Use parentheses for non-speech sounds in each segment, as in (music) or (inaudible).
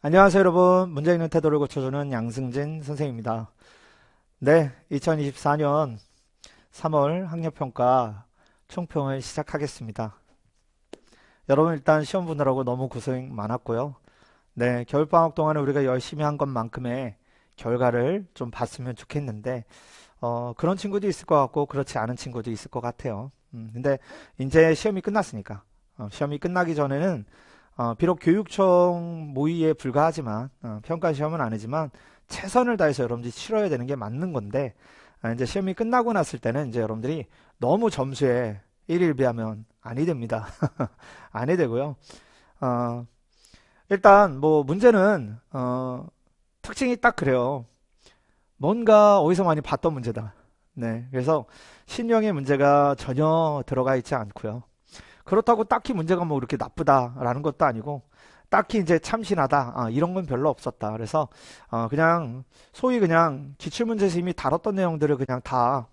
안녕하세요 여러분 문제 있는 태도를 고쳐주는 양승진 선생입니다 네 2024년 3월 학력평가 총평을 시작하겠습니다 여러분 일단 시험 보느라고 너무 고생 많았고요 네 겨울방학 동안에 우리가 열심히 한 것만큼의 결과를 좀 봤으면 좋겠는데 어, 그런 친구도 있을 것 같고 그렇지 않은 친구도 있을 것 같아요 음, 근데 이제 시험이 끝났으니까 어, 시험이 끝나기 전에는 어, 비록 교육청 모의에 불과하지만 어, 평가 시험은 아니지만 최선을 다해서 여러분들이 치러야 되는 게 맞는 건데 아, 이제 시험이 끝나고 났을 때는 이제 여러분들이 너무 점수에 일일 비하면 아니 됩니다. (laughs) 아니 되고요. 어, 일단 뭐 문제는 어, 특징이 딱 그래요. 뭔가 어디서 많이 봤던 문제다. 네, 그래서 신용의 문제가 전혀 들어가 있지 않고요. 그렇다고 딱히 문제가 뭐이렇게 나쁘다라는 것도 아니고 딱히 이제 참신하다 아, 이런 건 별로 없었다 그래서 어, 그냥 소위 그냥 기출문제에서 이미 다뤘던 내용들을 그냥 다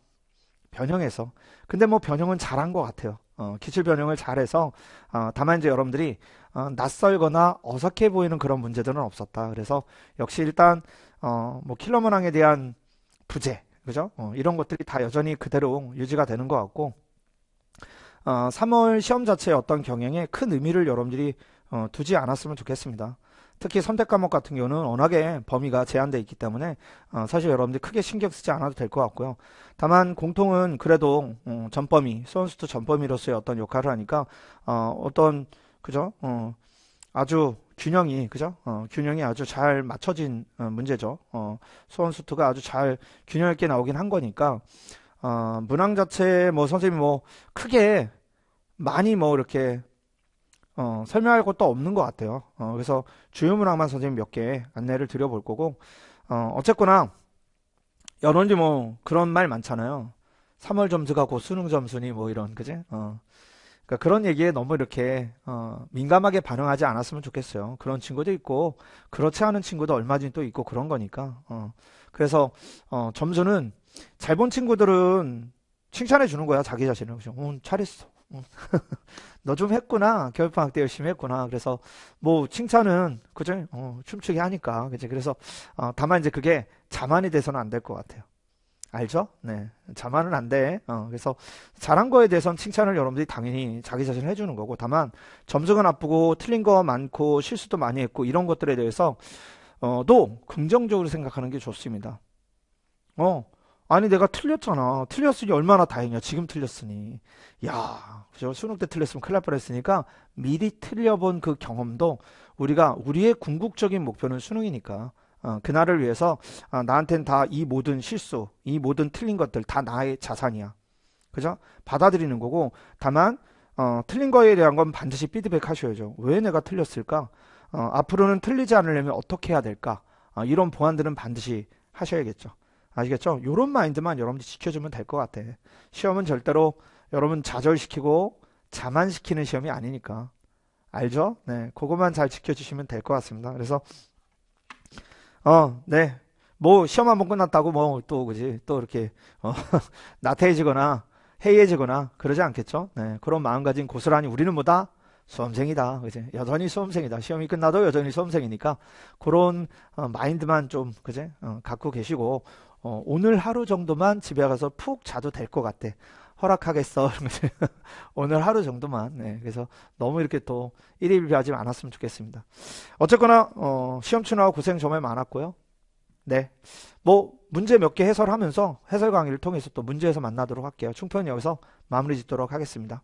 변형해서 근데 뭐 변형은 잘한 것 같아요 어, 기출 변형을 잘해서 어, 다만 이제 여러분들이 어, 낯설거나 어색해 보이는 그런 문제들은 없었다 그래서 역시 일단 어, 뭐 킬러 문항에 대한 부재 그죠 어, 이런 것들이 다 여전히 그대로 유지가 되는 것 같고 어, 3월 시험 자체의 어떤 경향에 큰 의미를 여러분들이 어, 두지 않았으면 좋겠습니다. 특히 선택 과목 같은 경우는 워낙에 범위가 제한돼 있기 때문에 어, 사실 여러분들이 크게 신경 쓰지 않아도 될 것 같고요. 다만 공통은 그래도 어, 전범위, 소원수트 전범위로서의 어떤 역할을 하니까 어, 어떤 그죠? 어, 아주 균형이 그죠? 어, 균형이 아주 잘 맞춰진 어, 문제죠. 어, 소원수트가 아주 잘 균형 있게 나오긴 한 거니까 어, 문항 자체 뭐선생님뭐 크게 많이 뭐 이렇게 어, 설명할 것도 없는 것 같아요. 어, 그래서 주요 문항만 선생님 몇 개 안내를 드려볼 거고 어, 어쨌거나 여론지 뭐 그런 말 많잖아요. 3월 점수가 곧 수능 점수니 뭐 이런 그지? 어. 그러니까 그런 얘기에 너무 이렇게 어, 민감하게 반응하지 않았으면 좋겠어요. 그런 친구도 있고 그렇지 않은 친구도 얼마든지 또 있고 그런 거니까. 어. 그래서 어, 점수는 잘본 친구들은 칭찬해 주는 거야 자기 자신을 그죠? 응, 잘했어. 음. (laughs) 너좀 했구나 겨울방학 때 열심히 했구나. 그래서 뭐 칭찬은 그죠? 어, 춤추게 하니까 그죠? 그래서 어, 다만 이제 그게 자만이 돼서는 안 될 것 같아요. 알죠? 네. 자만은 안 돼. 어, 그래서 잘한 거에 대해서는 칭찬을 여러분들이 당연히 자기 자신을 해주는 거고, 다만 점수가 나쁘고 틀린 거 많고 실수도 많이 했고 이런 것들에 대해서 어또 긍정적으로 생각하는 게 좋습니다. 어, 아니 내가 틀렸잖아. 틀렸으니 얼마나 다행이야. 지금 틀렸으니. 야, 그죠? 수능 때 틀렸으면 큰일 날 뻔했으니까 미리 틀려본 그 경험도 우리가 우리의 궁극적인 목표는 수능이니까 어, 그날을 위해서 어, 나한텐 다 이 모든 실수, 이 모든 틀린 것들 다 나의 자산이야. 그죠? 받아들이는 거고 다만 어, 틀린 거에 대한 건 반드시 피드백 하셔야죠. 왜 내가 틀렸을까? 어, 앞으로는 틀리지 않으려면 어떻게 해야 될까? 어, 이런 보완들은 반드시 하셔야겠죠. 아시겠죠? 요런 마인드만 여러분들이 지켜주면 될 것 같아. 시험은 절대로 여러분 좌절시키고 자만시키는 시험이 아니니까. 알죠? 네. 그것만 잘 지켜주시면 될 것 같습니다. 그래서, 어, 네. 뭐, 시험 한 번 끝났다고 뭐, 또, 그지? 또 이렇게, 어, (laughs) 나태해지거나 해이해지거나 그러지 않겠죠? 네. 그런 마음가짐 고스란히 우리는 뭐다? 수험생이다. 그지 여전히 수험생이다. 시험이 끝나도 여전히 수험생이니까 그런 어, 마인드만 좀그지 어, 갖고 계시고 어, 오늘 하루 정도만 집에 가서 푹 자도 될 것 같아. 허락하겠어. (laughs) 오늘 하루 정도만. 네, 그래서 너무 이렇게 또 일일비하지 않았으면 좋겠습니다. 어쨌거나 어, 시험 치느라고 생 정말 많았고요. 네, 뭐 문제 몇 개 해설하면서 해설 강의를 통해서 또 문제에서 만나도록 할게요. 충편이 여기서 마무리 짓도록 하겠습니다.